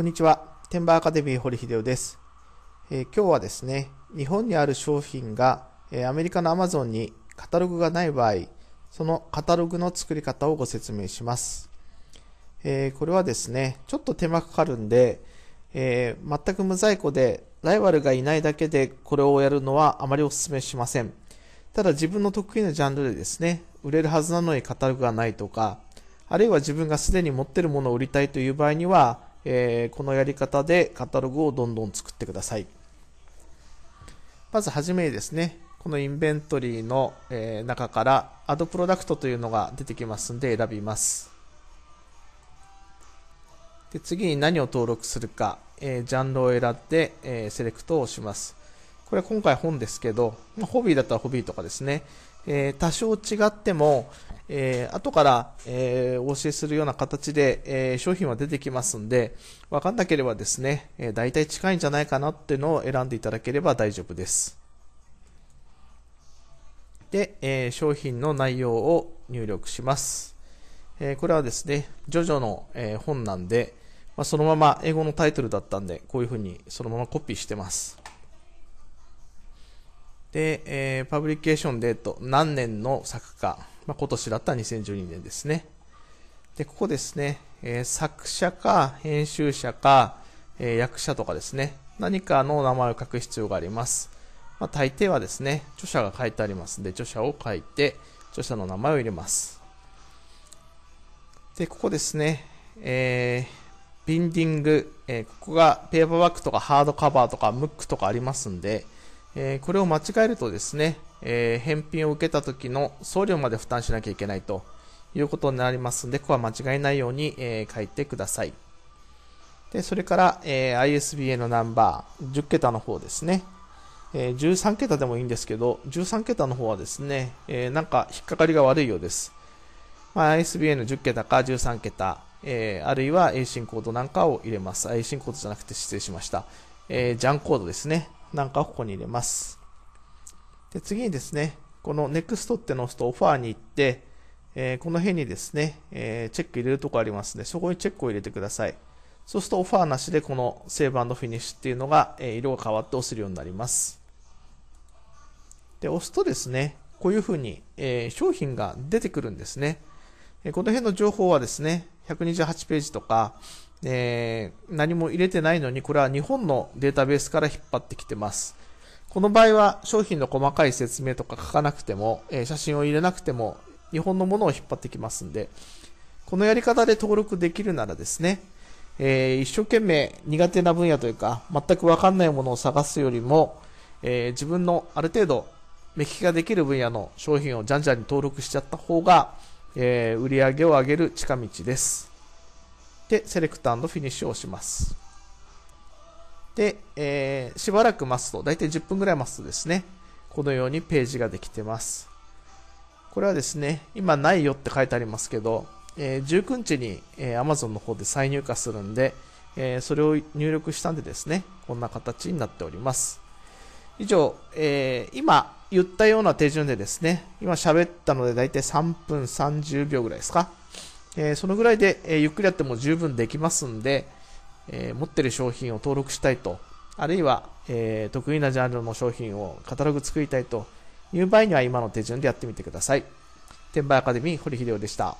こんにちは。天馬アカデミー堀秀夫です、えー、今日はですね、日本にある商品が、えー、アメリカの Amazon にカタログがない場合、そのカタログの作り方をご説明します。えー、これはですね、ちょっと手間かかるんで、え全く無在庫でライバルがいないだけでこれをやるのはあまりお勧めしません。ただ自分の得意なジャンルでですね、売れるはずなのにカタログがないとか、あるいは自分がすでに持ってるものを売りたいという場合には、えー、このやり方でカタログをどんどん作ってください。まずはじめにですね、このインベントリーの、え中からアドプロダクトというのが出てきますので選びます。で次に何を登録するか、えー、ジャンルを選んで、えー、セレクトをします。これ今回本ですけど、まあ、ホビーだったらホビーとかですね、えー、多少違っても、えー、後から、えー、お教えするような形で、えー、商品は出てきますんで、わかんなければですね、えー、大体近いんじゃないかなっていうのを選んでいただければ大丈夫です。で、えー、商品の内容を入力します。えー、これはですね、ジョジョの、えー、本なんで、まあ、そのまま英語のタイトルだったんで、こういうふうにそのままコピーしてます。で、えー、パブリケーションデート、何年の作家、まあ、今年だった2012年ですね。で、ここですね、えー、作者か編集者か、えー、役者とかですね、何かの名前を書く必要があります。まあ、大抵はですね、著者が書いてありますので、著者を書いて、著者の名前を入れます。で、ここですね、えー、ビンディング、えー、ここがペーパーバックとかハードカバーとかムックとかありますんで、えー、これを間違えるとですね、えー、返品を受けた時の送料まで負担しなきゃいけないということになりますので、ここは間違えないように、えー、書いてください。で、それから、え i s b a のナンバー、10桁の方ですね。え13桁でもいいんですけど、13桁の方はですね、えなんか引っかかりが悪いようです。まあ、i s b a の1 0桁か13桁、えあるいは A c コードなんかを入れます。A c コードじゃなくて失礼しました。えジャンコードですね。なんかをここに入れます。で次にですね、この NEXT ってのを押すとオファーに行って、えー、この辺にですね、えー、チェック入れるとこありますので、そこにチェックを入れてください。そうするとオファーなしでこのセーブフィニッシュっていうのが、えー、色が変わって押せるようになります。で、押すとですね、こういうふうに、え商品が出てくるんですね。えこの辺の情報はですね、128ページとか、えー、何も入れてないのに、これは日本のデータベースから引っ張ってきてます。この場合は商品の細かい説明とか書かなくても、えー、写真を入れなくても、日本のものを引っ張ってきますんで、このやり方で登録できるならですね、えー、一生懸命苦手な分野というか、全くわかんないものを探すよりも、え自分のある程度目利きができる分野の商品をじゃんじゃんに登録しちゃった方が、え売り上げを上げる近道です。で、セレクトフィニッシュを押します。で、えー、しばらく待つと、だいたい10分ぐらい待つとですね、このようにページができてます。これはですね、今ないよって書いてありますけど、えー、19日に、えー、Amazon の方で再入荷するんで、えー、それを入力したんでですね、こんな形になっております。以上、えー、今言ったような手順でですね、今喋ったのでだいたい3分30秒ぐらいですか。えー、そのぐらいで、えー、ゆっくりやっても十分できますんで、えー、持ってる商品を登録したいと、あるいは、えー、得意なジャンルの商品をカタログ作りたいという場合には今の手順でやってみてください。転売アカデミー、堀秀夫でした。